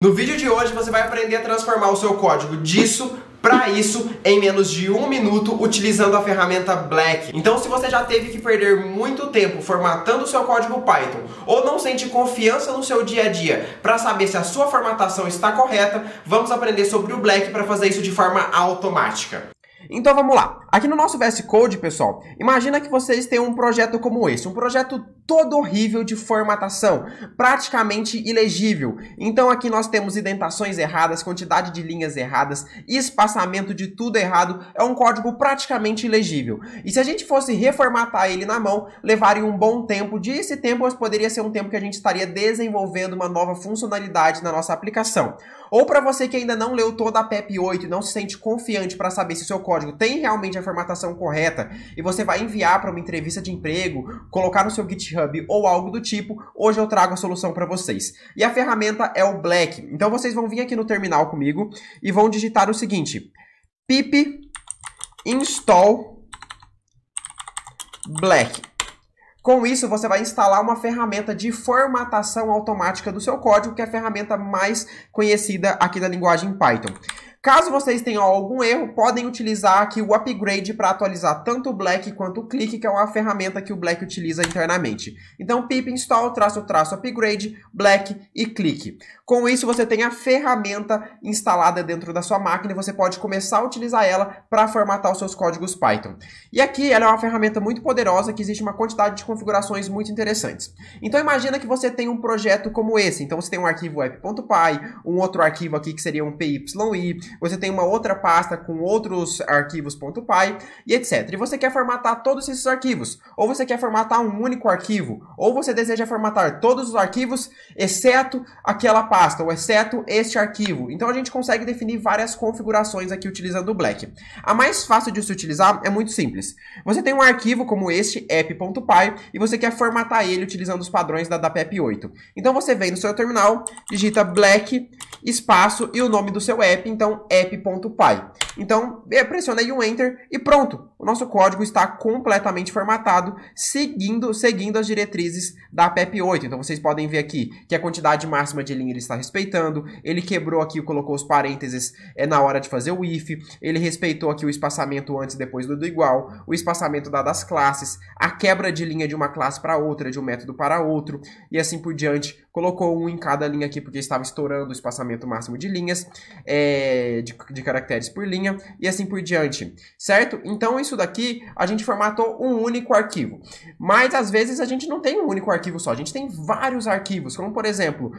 No vídeo de hoje você vai aprender a transformar o seu código disso para isso em menos de um minuto utilizando a ferramenta Black. Então, se você já teve que perder muito tempo formatando o seu código Python ou não sente confiança no seu dia a dia para saber se a sua formatação está correta, vamos aprender sobre o Black para fazer isso de forma automática. Então, vamos lá. Aqui no nosso VS Code, pessoal, imagina que vocês têm um projeto como esse, um projeto todo horrível de formatação, praticamente ilegível. Então aqui nós temos indentações erradas, quantidade de linhas erradas, espaçamento de tudo errado, é um código praticamente ilegível. E se a gente fosse reformatar ele na mão, levaria um bom tempo, Desse esse tempo poderia ser um tempo que a gente estaria desenvolvendo uma nova funcionalidade na nossa aplicação. Ou para você que ainda não leu toda a PEP 8 e não se sente confiante para saber se o seu código tem realmente a formatação correta e você vai enviar para uma entrevista de emprego, colocar no seu GitHub ou algo do tipo, hoje eu trago a solução para vocês. E a ferramenta é o Black. Então vocês vão vir aqui no terminal comigo e vão digitar o seguinte: pip install black. Com isso, você vai instalar uma ferramenta de formatação automática do seu código, que é a ferramenta mais conhecida aqui da linguagem Python. Caso vocês tenham algum erro, podem utilizar aqui o upgrade para atualizar tanto o Black quanto o Click, que é uma ferramenta que o Black utiliza internamente. Então, pip install, traço, traço, upgrade, Black e Click. Com isso, você tem a ferramenta instalada dentro da sua máquina e você pode começar a utilizar ela para formatar os seus códigos Python. E aqui, ela é uma ferramenta muito poderosa que existe uma quantidade de configurações muito interessantes. Então, imagina que você tem um projeto como esse. Então, você tem um arquivo app.py, um outro arquivo aqui que seria um pyi, você tem uma outra pasta com outros arquivos.py e etc. E você quer formatar todos esses arquivos, ou você quer formatar um único arquivo, ou você deseja formatar todos os arquivos, exceto aquela pasta, ou exceto este arquivo. Então a gente consegue definir várias configurações aqui utilizando o Black. A mais fácil de se utilizar é muito simples. Você tem um arquivo como este, app.py, e você quer formatar ele utilizando os padrões da DAPEP 8. Então você vem no seu terminal, digita black, espaço e o nome do seu app. Então app.py. Então, é, pressionei um Enter e pronto, o nosso código está completamente formatado, seguindo, seguindo as diretrizes da PEP 8. Então, vocês podem ver aqui que a quantidade máxima de linha ele está respeitando, ele quebrou aqui, colocou os parênteses é, na hora de fazer o if, ele respeitou aqui o espaçamento antes e depois do, do igual, o espaçamento dado às classes, a quebra de linha de uma classe para outra, de um método para outro, e assim por diante, colocou um em cada linha aqui porque estava estourando o espaçamento máximo de linhas, é, de, de, caracteres por linha e assim por diante, certo? Então isso daqui a gente formatou um único arquivo, mas às vezes a gente não tem um único arquivo só, a gente tem vários arquivos, como por exemplo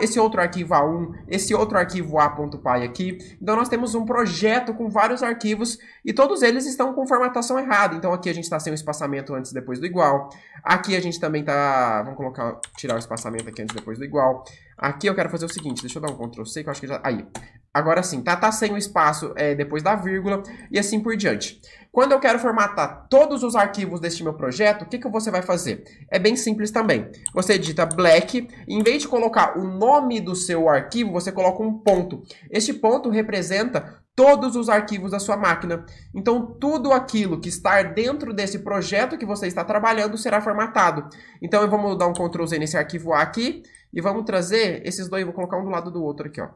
esse outro arquivo A1, esse outro arquivo A.py aqui, então nós temos um projeto com vários arquivos e todos eles estão com formatação errada, então aqui a gente está sem o espaçamento antes e depois do igual, aqui a gente também está, vamos colocar, tirar o espaçamento aqui antes e depois depois igual. Aqui eu quero fazer o seguinte, deixa eu dar um Ctrl C que eu acho que já... Aí, agora sim, tá, tá sem o espaço é, depois da vírgula e assim por diante. Quando eu quero formatar todos os arquivos deste meu projeto, o que, que você vai fazer? É bem simples também. Você edita black, em vez de colocar o nome do seu arquivo, você coloca um ponto. Este ponto representa todos os arquivos da sua máquina. Então, tudo aquilo que está dentro desse projeto que você está trabalhando será formatado. Então, eu vou dar um Ctrl Z nesse arquivo A aqui, e vamos trazer esses dois, vou colocar um do lado do outro aqui, ó.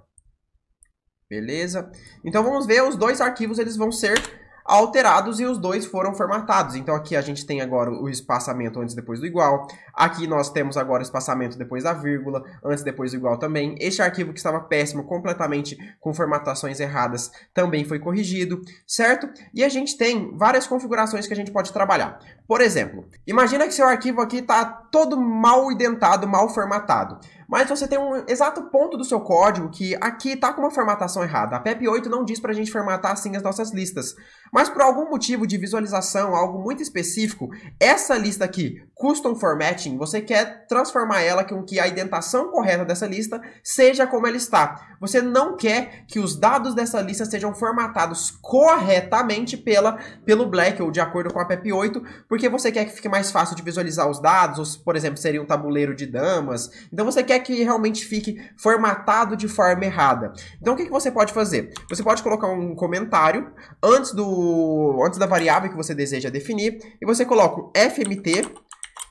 Beleza? Então vamos ver, os dois arquivos eles vão ser alterados e os dois foram formatados. Então aqui a gente tem agora o espaçamento antes e depois do igual, aqui nós temos agora o espaçamento depois da vírgula, antes e depois do igual também. Este arquivo que estava péssimo, completamente com formatações erradas, também foi corrigido, certo? E a gente tem várias configurações que a gente pode trabalhar. Por exemplo, imagina que seu arquivo aqui está todo mal identado, mal formatado mas você tem um exato ponto do seu código que aqui está com uma formatação errada. A PEP 8 não diz para a gente formatar assim as nossas listas, mas por algum motivo de visualização, algo muito específico, essa lista aqui, Custom Formatting, você quer transformar ela com que a indentação correta dessa lista seja como ela está. Você não quer que os dados dessa lista sejam formatados corretamente pela, pelo Black ou de acordo com a PEP 8, porque você quer que fique mais fácil de visualizar os dados, ou, por exemplo, seria um tabuleiro de damas. Então você quer que realmente fique formatado de forma errada. Então o que, que você pode fazer? Você pode colocar um comentário antes, do, antes da variável que você deseja definir e você coloca o fmt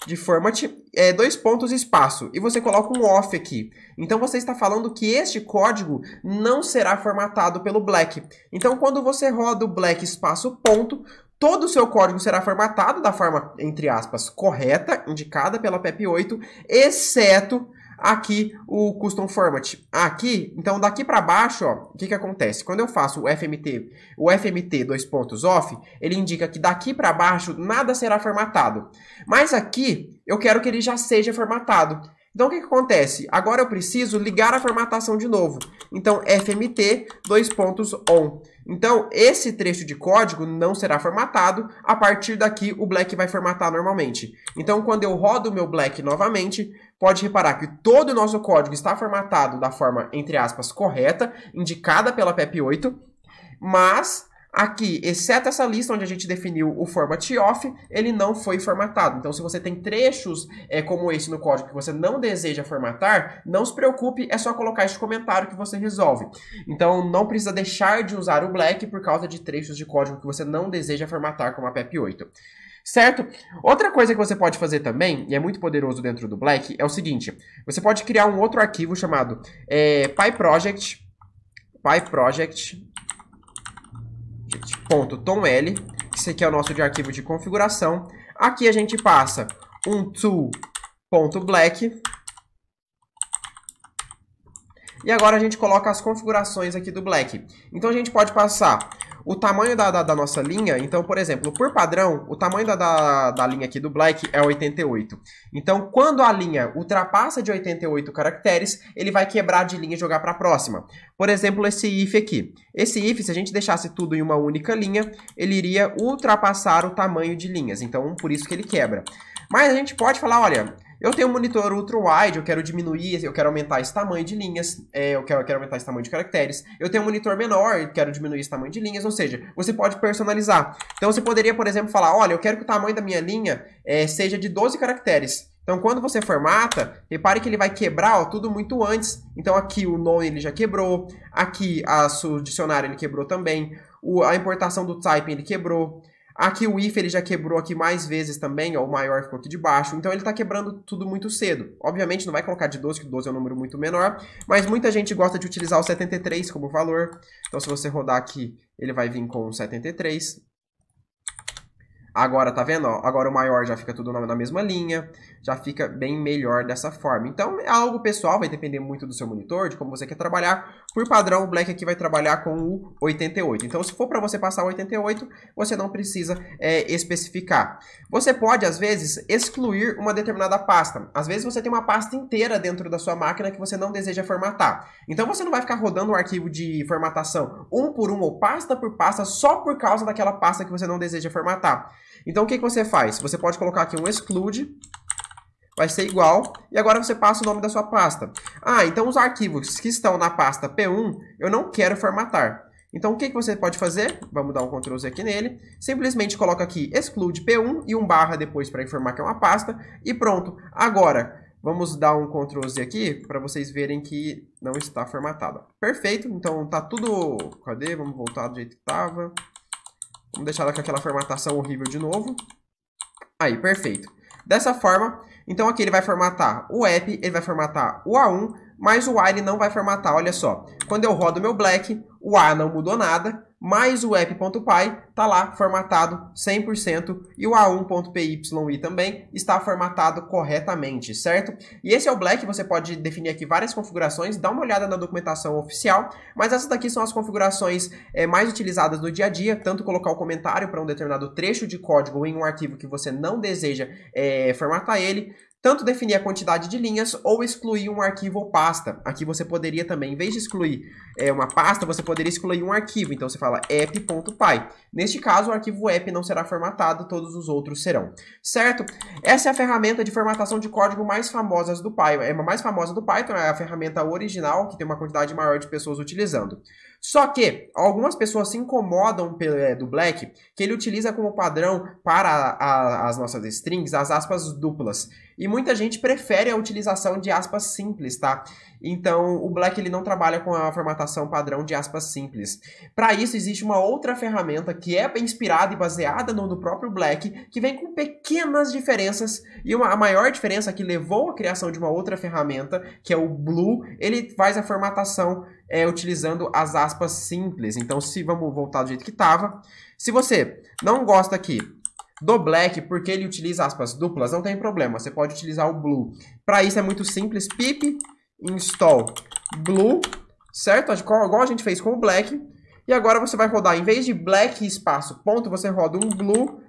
de format, é, dois pontos espaço, e você coloca um off aqui. Então você está falando que este código não será formatado pelo black. Então quando você roda o black espaço ponto, todo o seu código será formatado da forma, entre aspas, correta, indicada pela PEP8, exceto aqui o custom format. Aqui, então daqui para baixo, o que que acontece? Quando eu faço o fmt, o fmt dois pontos off, ele indica que daqui para baixo nada será formatado. Mas aqui eu quero que ele já seja formatado. Então, o que, que acontece? Agora eu preciso ligar a formatação de novo. Então, fmt, dois pontos, on. Então, esse trecho de código não será formatado. A partir daqui, o Black vai formatar normalmente. Então, quando eu rodo o meu Black novamente, pode reparar que todo o nosso código está formatado da forma, entre aspas, correta, indicada pela PEP 8, mas Aqui, exceto essa lista onde a gente definiu o format off, ele não foi formatado. Então, se você tem trechos é, como esse no código que você não deseja formatar, não se preocupe, é só colocar este comentário que você resolve. Então, não precisa deixar de usar o black por causa de trechos de código que você não deseja formatar como a PEP 8 certo? Outra coisa que você pode fazer também, e é muito poderoso dentro do Black, é o seguinte: você pode criar um outro arquivo chamado é, PyProject, PyProject .toml, esse aqui é o nosso de arquivo de configuração. Aqui a gente passa um tool.black. E agora a gente coloca as configurações aqui do black. Então a gente pode passar o tamanho da, da, da, nossa linha, então, por exemplo, por padrão, o tamanho da, da, da linha aqui do Black é 88. Então, quando a linha ultrapassa de 88 caracteres, ele vai quebrar de linha e jogar para a próxima. Por exemplo, esse if aqui. Esse if, se a gente deixasse tudo em uma única linha, ele iria ultrapassar o tamanho de linhas. Então, por isso que ele quebra. Mas a gente pode falar, olha, eu tenho um monitor ultra-wide, eu quero diminuir, eu quero aumentar esse tamanho de linhas, é, eu, quero, eu quero aumentar esse tamanho de caracteres. Eu tenho um monitor menor, eu quero diminuir esse tamanho de linhas, ou seja, você pode personalizar. Então você poderia, por exemplo, falar, olha, eu quero que o tamanho da minha linha é, seja de 12 caracteres. Então, quando você formata, repare que ele vai quebrar ó, tudo muito antes. Então, aqui o nome ele já quebrou, aqui a, o dicionário ele quebrou também, o, a importação do type ele quebrou, Aqui o if ele já quebrou aqui mais vezes também, ó, o maior ficou aqui de baixo, então ele está quebrando tudo muito cedo. Obviamente não vai colocar de 12, que 12 é um número muito menor, mas muita gente gosta de utilizar o 73 como valor. Então se você rodar aqui, ele vai vir com 73. Agora, tá vendo? Ó, agora o maior já fica tudo na, na, mesma linha, já fica bem melhor dessa forma. Então, é algo pessoal, vai depender muito do seu monitor, de como você quer trabalhar. Por padrão, o Black aqui vai trabalhar com o 88. Então, se for para você passar o 88, você não precisa é, especificar. Você pode, às vezes, excluir uma determinada pasta. Às vezes, você tem uma pasta inteira dentro da sua máquina que você não deseja formatar. Então, você não vai ficar rodando um arquivo de formatação um por um ou pasta por pasta só por causa daquela pasta que você não deseja formatar. Então, o que, que você faz? Você pode colocar aqui um exclude, vai ser igual, e agora você passa o nome da sua pasta. Ah, então os arquivos que estão na pasta P1, eu não quero formatar. Então, o que, que você pode fazer? Vamos dar um Ctrl Z aqui nele. Simplesmente coloca aqui exclude P1 e um barra depois para informar que é uma pasta. E pronto. Agora, vamos dar um Ctrl Z aqui para vocês verem que não está formatado. Perfeito. Então, está tudo... Cadê? Vamos voltar do jeito que estava. Vamos deixar ela com aquela formatação horrível de novo. Aí, perfeito. Dessa forma, então aqui ele vai formatar o app, ele vai formatar o A1, mas o A ele não vai formatar, olha só. Quando eu rodo meu black, o A não mudou nada, mas o app.py está lá formatado 100% e o a1.py também está formatado corretamente, certo? E esse é o black, você pode definir aqui várias configurações, dá uma olhada na documentação oficial, mas essas daqui são as configurações é, mais utilizadas no dia a dia, tanto colocar o comentário para um determinado trecho de código em um arquivo que você não deseja é, formatar ele, tanto definir a quantidade de linhas ou excluir um arquivo ou pasta. Aqui você poderia também, em vez de excluir é, uma pasta, você poderia excluir um arquivo. Então você fala app.py. Neste caso, o arquivo app não será formatado, todos os outros serão. Certo? Essa é a ferramenta de formatação de código mais famosa do Python. É a mais famosa do Python, é a ferramenta original que tem uma quantidade maior de pessoas utilizando. Só que algumas pessoas se incomodam é, do Black, que ele utiliza como padrão para a, as nossas strings as aspas duplas. E muita gente prefere a utilização de aspas simples, tá? Então, o Black ele não trabalha com a formatação padrão de aspas simples. Para isso, existe uma outra ferramenta que é inspirada e baseada no do próprio Black, que vem com pequenas diferenças, e uma, a maior diferença que levou à criação de uma outra ferramenta, que é o Blue, ele faz a formatação é, utilizando as aspas simples. Então, se vamos voltar do jeito que estava, se você não gosta aqui do black, porque ele utiliza aspas duplas, não tem problema, você pode utilizar o blue. Para isso é muito simples, pip install blue, certo? Igual a gente fez com o black. E agora você vai rodar, em vez de black espaço ponto, você roda um blue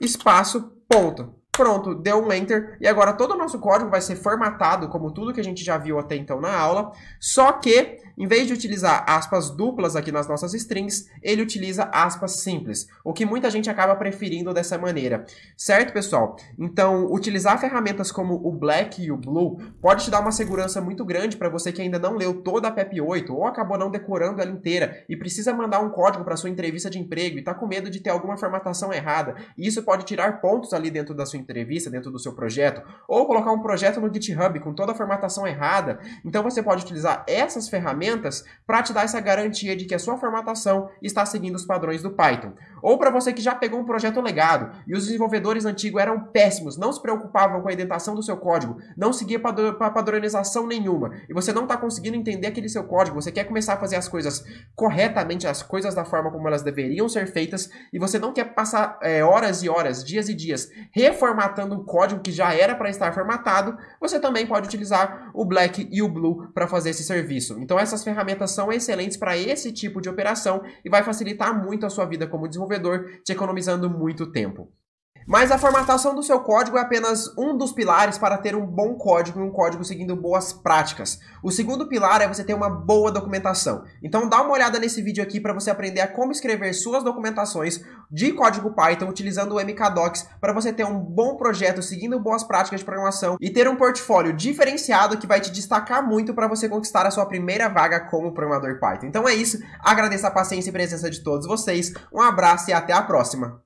espaço ponto. Pronto, deu um Enter e agora todo o nosso código vai ser formatado como tudo que a gente já viu até então na aula, só que em vez de utilizar aspas duplas aqui nas nossas strings, ele utiliza aspas simples, o que muita gente acaba preferindo dessa maneira, certo pessoal? Então, utilizar ferramentas como o black e o blue pode te dar uma segurança muito grande para você que ainda não leu toda a PEP 8 ou acabou não decorando ela inteira e precisa mandar um código para sua entrevista de emprego e está com medo de ter alguma formatação errada. E isso pode tirar pontos ali dentro da sua entrevista dentro do seu projeto, ou colocar um projeto no GitHub com toda a formatação errada. Então você pode utilizar essas ferramentas para te dar essa garantia de que a sua formatação está seguindo os padrões do Python. Ou para você que já pegou um projeto legado e os desenvolvedores antigos eram péssimos, não se preocupavam com a indentação do seu código, não seguia padronização nenhuma e você não está conseguindo entender aquele seu código, você quer começar a fazer as coisas corretamente, as coisas da forma como elas deveriam ser feitas e você não quer passar é, horas e horas, dias e dias reformatando o código que já era para estar formatado, você também pode utilizar o Black e o Blue para fazer esse serviço. Então essas ferramentas são excelentes para esse tipo de operação e vai facilitar muito a sua vida como desenvolvedor desenvolvedor, te economizando muito tempo. Mas a formatação do seu código é apenas um dos pilares para ter um bom código e um código seguindo boas práticas. O segundo pilar é você ter uma boa documentação. Então dá uma olhada nesse vídeo aqui para você aprender a como escrever suas documentações de código Python utilizando o MKDocs para você ter um bom projeto seguindo boas práticas de programação e ter um portfólio diferenciado que vai te destacar muito para você conquistar a sua primeira vaga como programador Python. Então é isso, agradeço a paciência e presença de todos vocês, um abraço e até a próxima!